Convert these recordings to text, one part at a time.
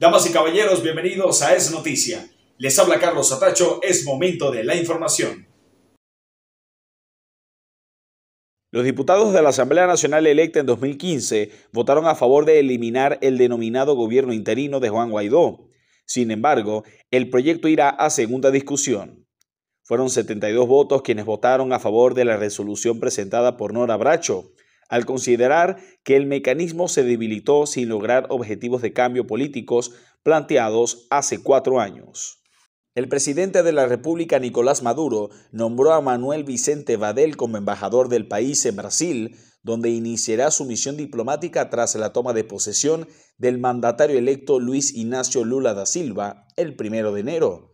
Damas y caballeros, bienvenidos a Es Noticia. Les habla Carlos Atacho, es momento de la información. Los diputados de la Asamblea Nacional electa en 2015 votaron a favor de eliminar el denominado gobierno interino de Juan Guaidó. Sin embargo, el proyecto irá a segunda discusión. Fueron 72 votos quienes votaron a favor de la resolución presentada por Nora Bracho, al considerar que el mecanismo se debilitó sin lograr objetivos de cambio políticos planteados hace cuatro años. El presidente de la República, Nicolás Maduro, nombró a Manuel Vicente Vadel como embajador del país en Brasil, donde iniciará su misión diplomática tras la toma de posesión del mandatario electo Luis Ignacio Lula da Silva el primero de enero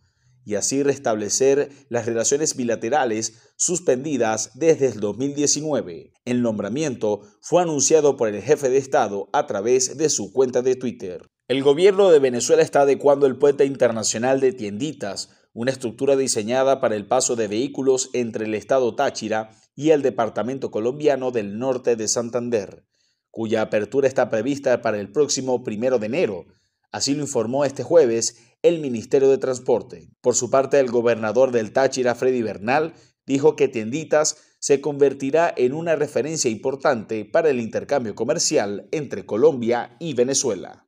y así restablecer las relaciones bilaterales suspendidas desde el 2019. El nombramiento fue anunciado por el jefe de Estado a través de su cuenta de Twitter. El gobierno de Venezuela está adecuando el puente internacional de tienditas, una estructura diseñada para el paso de vehículos entre el estado Táchira y el departamento colombiano del norte de Santander, cuya apertura está prevista para el próximo primero de enero. Así lo informó este jueves el Ministerio de Transporte. Por su parte, el gobernador del Táchira, Freddy Bernal, dijo que Tienditas se convertirá en una referencia importante para el intercambio comercial entre Colombia y Venezuela.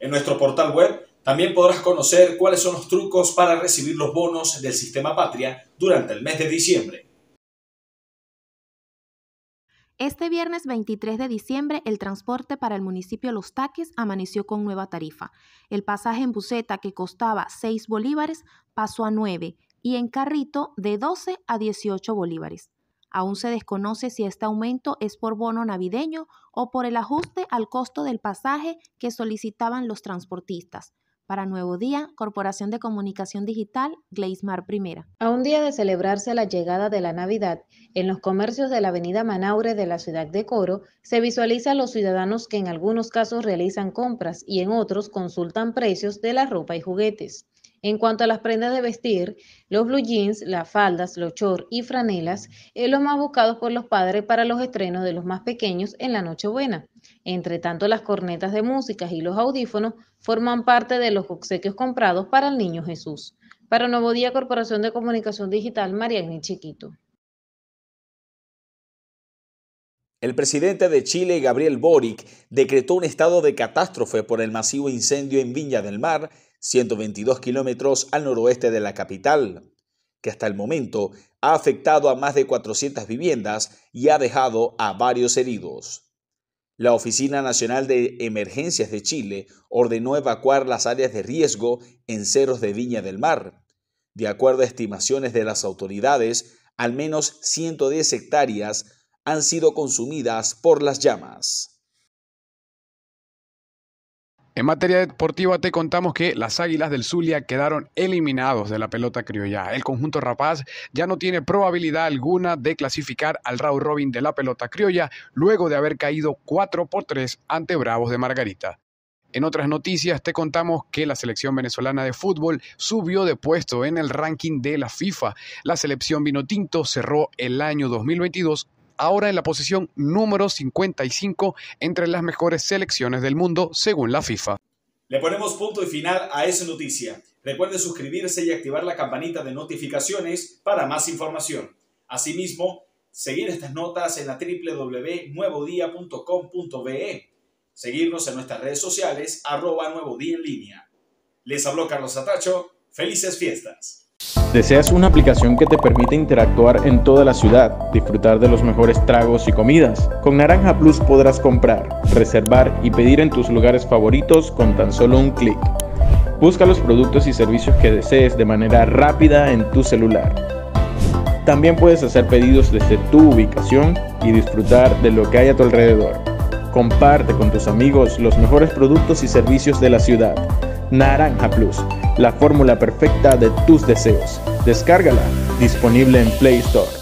En nuestro portal web también podrás conocer cuáles son los trucos para recibir los bonos del sistema patria durante el mes de diciembre. Este viernes 23 de diciembre, el transporte para el municipio Los Taques amaneció con nueva tarifa. El pasaje en buceta, que costaba 6 bolívares, pasó a 9 y en carrito de 12 a 18 bolívares. Aún se desconoce si este aumento es por bono navideño o por el ajuste al costo del pasaje que solicitaban los transportistas. Para Nuevo Día, Corporación de Comunicación Digital, Gleismar Primera. A un día de celebrarse la llegada de la Navidad, en los comercios de la avenida Manaure de la ciudad de Coro, se visualiza a los ciudadanos que en algunos casos realizan compras y en otros consultan precios de la ropa y juguetes. En cuanto a las prendas de vestir, los blue jeans, las faldas, los chor y franelas es eh, lo más buscado por los padres para los estrenos de los más pequeños en la Nochebuena. Entre tanto, las cornetas de música y los audífonos forman parte de los obsequios comprados para el niño Jesús. Para Nuevo Día Corporación de Comunicación Digital, Mariani Chiquito. El presidente de Chile, Gabriel Boric, decretó un estado de catástrofe por el masivo incendio en Viña del Mar 122 kilómetros al noroeste de la capital, que hasta el momento ha afectado a más de 400 viviendas y ha dejado a varios heridos. La Oficina Nacional de Emergencias de Chile ordenó evacuar las áreas de riesgo en cerros de Viña del Mar. De acuerdo a estimaciones de las autoridades, al menos 110 hectáreas han sido consumidas por las llamas. En materia deportiva te contamos que las Águilas del Zulia quedaron eliminados de la pelota criolla. El conjunto rapaz ya no tiene probabilidad alguna de clasificar al round robin de la pelota criolla luego de haber caído 4 por 3 ante Bravos de Margarita. En otras noticias te contamos que la selección venezolana de fútbol subió de puesto en el ranking de la FIFA. La selección vinotinto cerró el año 2022 ahora en la posición número 55 entre las mejores selecciones del mundo según la FIFA. Le ponemos punto y final a esa noticia. Recuerde suscribirse y activar la campanita de notificaciones para más información. Asimismo, seguir estas notas en la www.nuevodía.com.be. Seguirnos en nuestras redes sociales, arroba Nuevo Día en Línea. Les habló Carlos Atacho. Felices fiestas. ¿Deseas una aplicación que te permite interactuar en toda la ciudad, disfrutar de los mejores tragos y comidas? Con Naranja Plus podrás comprar, reservar y pedir en tus lugares favoritos con tan solo un clic. Busca los productos y servicios que desees de manera rápida en tu celular. También puedes hacer pedidos desde tu ubicación y disfrutar de lo que hay a tu alrededor. Comparte con tus amigos los mejores productos y servicios de la ciudad. Naranja Plus la fórmula perfecta de tus deseos. Descárgala, disponible en Play Store.